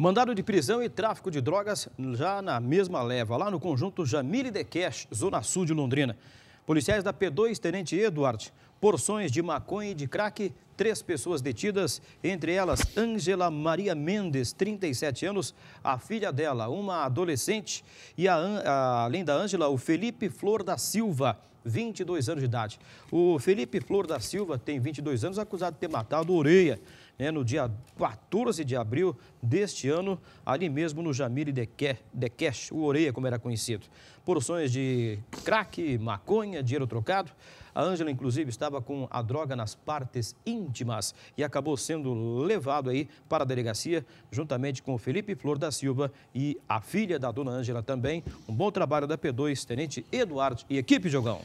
Mandado de prisão e tráfico de drogas já na mesma leva, lá no conjunto Jamile de Zona Sul de Londrina. Policiais da P2, Tenente Eduardo, porções de maconha e de crack, três pessoas detidas, entre elas Ângela Maria Mendes, 37 anos, a filha dela, uma adolescente, e a, a, além da Ângela, o Felipe Flor da Silva, 22 anos de idade. O Felipe Flor da Silva tem 22 anos, acusado de ter matado Orelha né, no dia 14 de abril deste ano, ali mesmo no Jamile Dequeche, o Oreia, como era conhecido. Porções de crack, maconha, dinheiro trocado. A Ângela, inclusive, estava com a droga nas partes íntimas e acabou sendo levado aí para a delegacia, juntamente com o Felipe Flor da Silva e a filha da dona Ângela também. Um bom trabalho da P2, Tenente Eduardo e equipe Jogão.